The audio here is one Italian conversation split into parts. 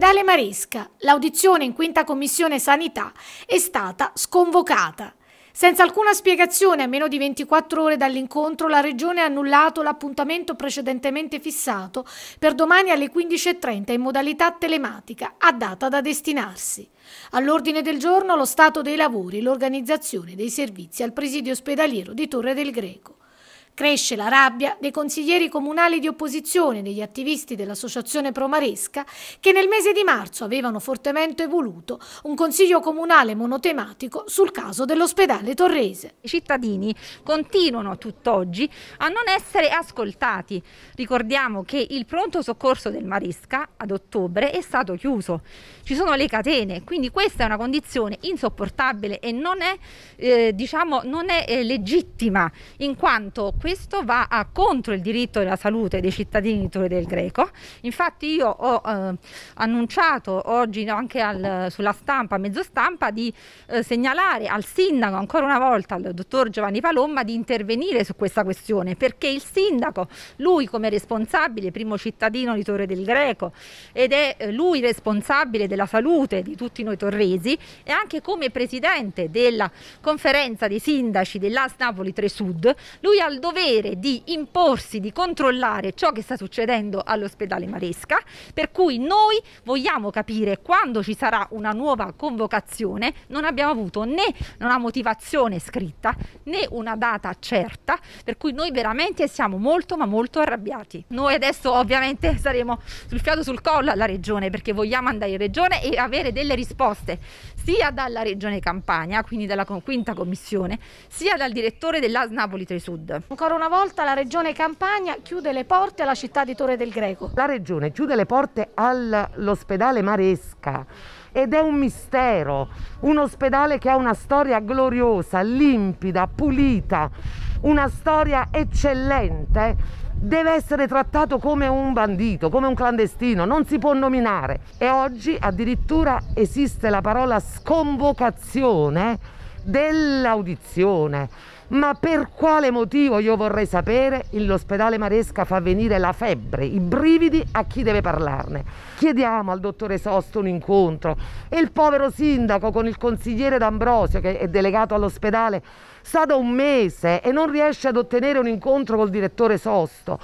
dell'ospedale Maresca, l'audizione in quinta commissione sanità è stata sconvocata. Senza alcuna spiegazione, a meno di 24 ore dall'incontro, la Regione ha annullato l'appuntamento precedentemente fissato per domani alle 15.30 in modalità telematica, a data da destinarsi. All'ordine del giorno lo stato dei lavori e l'organizzazione dei servizi al presidio ospedaliero di Torre del Greco. Cresce la rabbia dei consiglieri comunali di opposizione, e degli attivisti dell'associazione Promaresca, che nel mese di marzo avevano fortemente voluto un consiglio comunale monotematico sul caso dell'ospedale torrese. I cittadini continuano tutt'oggi a non essere ascoltati. Ricordiamo che il pronto soccorso del Maresca ad ottobre è stato chiuso. Ci sono le catene, quindi questa è una condizione insopportabile e non è, eh, diciamo, non è eh, legittima in quanto questo va a contro il diritto della salute dei cittadini di Torre del Greco. Infatti io ho eh, annunciato oggi anche al, sulla stampa, mezzo stampa, di eh, segnalare al sindaco ancora una volta, al dottor Giovanni Palomma, di intervenire su questa questione perché il sindaco, lui come responsabile, primo cittadino di Torre del Greco ed è eh, lui responsabile della salute di tutti noi torresi e anche come presidente della conferenza dei sindaci dell'AS Napoli 3 Sud, lui ha il dovere di imporsi, di controllare ciò che sta succedendo all'ospedale Maresca, per cui noi vogliamo capire quando ci sarà una nuova convocazione, non abbiamo avuto né una motivazione scritta né una data certa, per cui noi veramente siamo molto ma molto arrabbiati. Noi adesso ovviamente saremo sul fiato sul collo alla regione perché vogliamo andare in regione e avere delle risposte sia dalla regione Campania, quindi dalla quinta commissione, sia dal direttore dell'AS Napoli 3 Sud. Ancora una volta la Regione Campania chiude le porte alla città di Torre del Greco. La Regione chiude le porte all'ospedale Maresca ed è un mistero, un ospedale che ha una storia gloriosa, limpida, pulita, una storia eccellente deve essere trattato come un bandito, come un clandestino, non si può nominare. E oggi addirittura esiste la parola sconvocazione dell'audizione ma per quale motivo io vorrei sapere l'ospedale Maresca fa venire la febbre, i brividi a chi deve parlarne? Chiediamo al dottore Sosto un incontro e il povero sindaco con il consigliere D'Ambrosio che è delegato all'ospedale sta da un mese e non riesce ad ottenere un incontro col direttore Sosto.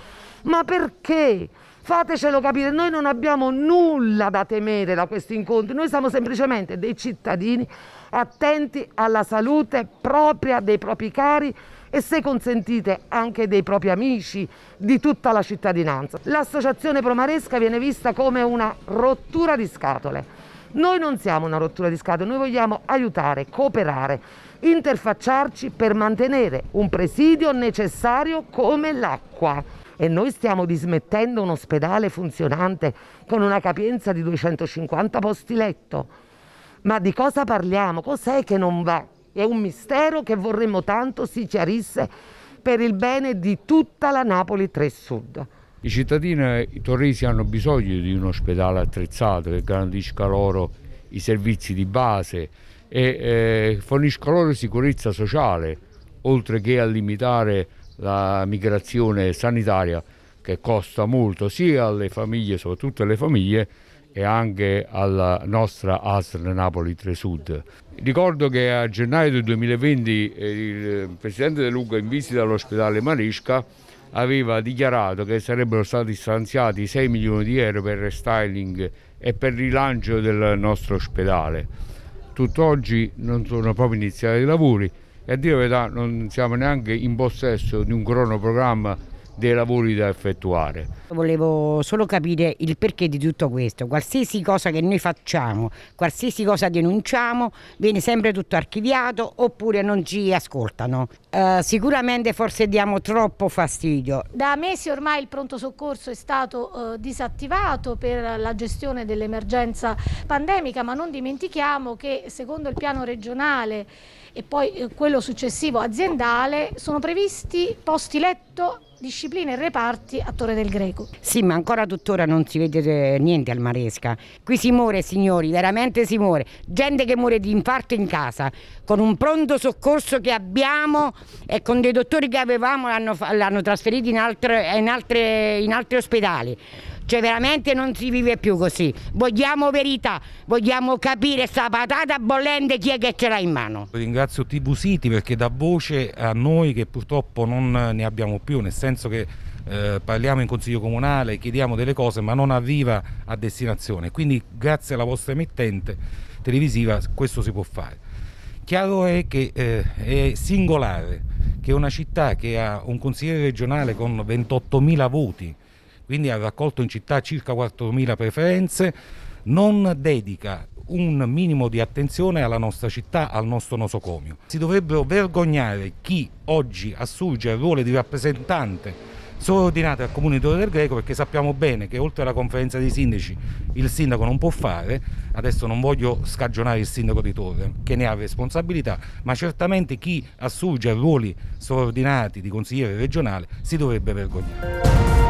Ma perché? Fatecelo capire, noi non abbiamo nulla da temere da questi incontri, noi siamo semplicemente dei cittadini attenti alla salute propria dei propri cari e se consentite anche dei propri amici, di tutta la cittadinanza. L'associazione Promaresca viene vista come una rottura di scatole. Noi non siamo una rottura di scatole, noi vogliamo aiutare, cooperare, interfacciarci per mantenere un presidio necessario come l'acqua e noi stiamo dismettendo un ospedale funzionante con una capienza di 250 posti letto. Ma di cosa parliamo? Cos'è che non va? È un mistero che vorremmo tanto si chiarisse per il bene di tutta la Napoli 3 Sud. I cittadini i torresi hanno bisogno di un ospedale attrezzato che garantisca loro i servizi di base e eh, fornisca loro sicurezza sociale, oltre che a limitare la migrazione sanitaria che costa molto sia alle famiglie, soprattutto alle famiglie, e anche alla nostra ASL Napoli 3 Sud. Ricordo che a gennaio del 2020 eh, il Presidente De Luca in visita all'ospedale Marisca aveva dichiarato che sarebbero stati stanziati 6 milioni di euro per restyling e per il rilancio del nostro ospedale. Tutt'oggi non sono proprio iniziati i lavori, e a dire la verità non siamo neanche in possesso di un cronoprogramma dei lavori da effettuare. Volevo solo capire il perché di tutto questo. Qualsiasi cosa che noi facciamo, qualsiasi cosa denunciamo, viene sempre tutto archiviato oppure non ci ascoltano. Eh, sicuramente forse diamo troppo fastidio. Da mesi ormai il pronto soccorso è stato eh, disattivato per la gestione dell'emergenza pandemica, ma non dimentichiamo che secondo il piano regionale e poi eh, quello successivo aziendale, sono previsti posti letto discipline e reparti a Torre del Greco. Sì, ma ancora tuttora non si vede eh, niente al Maresca. Qui si muore, signori, veramente si muore. Gente che muore di infarto in casa, con un pronto soccorso che abbiamo e con dei dottori che avevamo l'hanno trasferito in, altre, in, altre, in altri ospedali. Cioè veramente non si vive più così. Vogliamo verità, vogliamo capire sta patata bollente chi è che ce l'ha in mano. Ringrazio TV City perché dà voce a noi che purtroppo non ne abbiamo più, nel senso che eh, parliamo in consiglio comunale, chiediamo delle cose ma non arriva a destinazione. Quindi grazie alla vostra emittente televisiva questo si può fare. Chiaro è che eh, è singolare che una città che ha un consigliere regionale con 28.000 voti quindi ha raccolto in città circa 4.000 preferenze, non dedica un minimo di attenzione alla nostra città, al nostro nosocomio. Si dovrebbero vergognare chi oggi assurge il ruolo di rappresentante sovraordinato al comune di Torre del Greco perché sappiamo bene che oltre alla conferenza dei sindaci il sindaco non può fare, adesso non voglio scagionare il sindaco di Torre che ne ha responsabilità, ma certamente chi assurge a ruoli sovraordinati di consigliere regionale si dovrebbe vergognare.